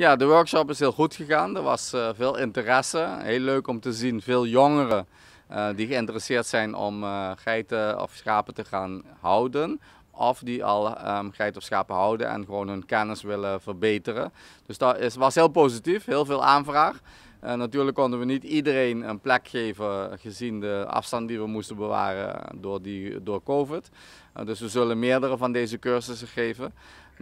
Ja, de workshop is heel goed gegaan. Er was eh, veel interesse. Heel leuk om te zien. Veel jongeren eh, die geïnteresseerd zijn om eh, geiten of schapen te gaan houden. Of die al ehm, geiten of schapen houden en gewoon hun kennis willen verbeteren. Dus dat was heel positief. Heel veel aanvraag. natuurlijk konden we niet iedereen een plek geven gezien de afstand die we moesten bewaren door, die, door COVID. dus we zullen meerdere van deze cursussen geven.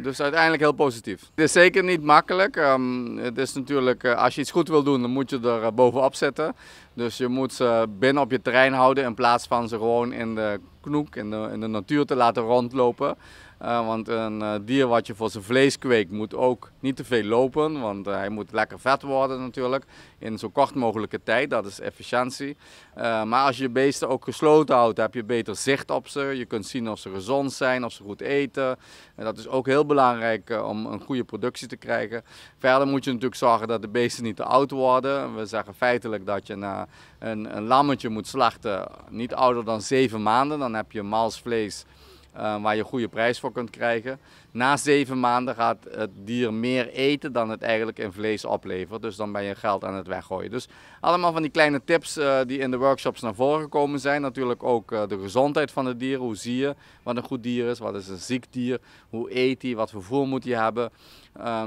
Dus uiteindelijk heel positief. Het is zeker niet makkelijk. Ehm, het is natuurlijk, eh, als je iets goed wil doen, dan moet je er eh, bovenop zetten. Dus je moet ze binnen op je terrein houden in plaats van ze gewoon in de knoek, in de, in de natuur te laten rondlopen. Eh, want een dier wat je voor zijn vlees kweekt moet ook niet te veel lopen, want hij moet lekker vet worden natuurlijk in zo kort mogelijke tijd, dat is efficiëntie. maar als je beesten ook gesloten houdt, heb je beter zicht op ze. Je kunt zien of ze gezond zijn, of ze goed eten. En dat is ook heel belangrijk eh, om een goede productie te krijgen. Verder moet je natuurlijk zorgen dat de beesten niet te oud worden. We zeggen feitelijk dat je na een, een lammetje moet slachten niet ouder dan zeven maanden. Dan heb je mals vlees eh, waar je goede prijs voor kunt krijgen. Na zeven maanden gaat het dier meer eten dan het eigenlijk in vlees oplevert. Dus dan ben je geld aan het weggooien. Dus allemaal van die kleine tips eh, die in de workshops naar voren gekomen zijn. Natuurlijk ook eh, de gezondheid van het dier. Hoe zie je wat een goed dier is? Wat is een ziek dier? Hoe eet hij? Wat voor voer moet hij hebben?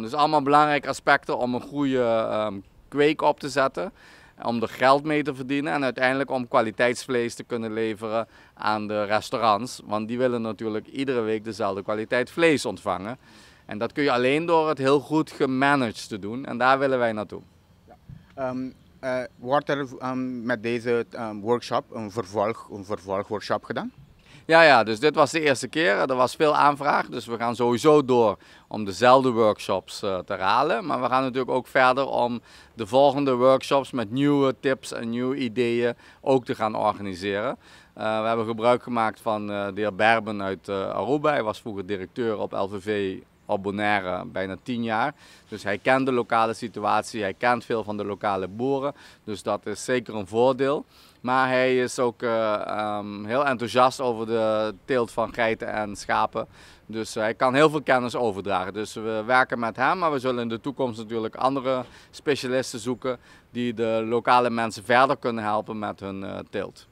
dus allemaal belangrijke aspecten om een goede ehm, kweek op te zetten om er geld mee te verdienen en uiteindelijk om kwaliteitsvlees te kunnen leveren aan de restaurants. Want die willen natuurlijk iedere week dezelfde kwaliteit vlees ontvangen. En dat kun je alleen door het heel goed gemanaged te doen en daar willen wij naartoe. Ja. Ehm, eh, wordt er ehm, met deze ehm, workshop een, vervolg, een vervolgworkshop gedaan? Ja, ja, dus dit was de eerste keer. Er was veel aanvraag, dus we gaan sowieso door om dezelfde workshops eh, te halen. Maar we gaan natuurlijk ook verder om de volgende workshops met nieuwe tips en nieuwe ideeën ook te gaan organiseren. Eh, we hebben gebruik gemaakt van eh, de heer Berben uit Aruba. Hij was vroeger directeur op LVV bijna tien jaar. Dus hij kent de lokale situatie, hij kent veel van de lokale boeren. Dus dat is zeker een voordeel. Maar hij is ook eh, ehm, heel enthousiast over de teelt van geiten en schapen. Dus eh, hij kan heel veel kennis overdragen. Dus we werken met hem, maar we zullen in de toekomst natuurlijk andere specialisten zoeken die de lokale mensen verder kunnen helpen met hun uh, teelt.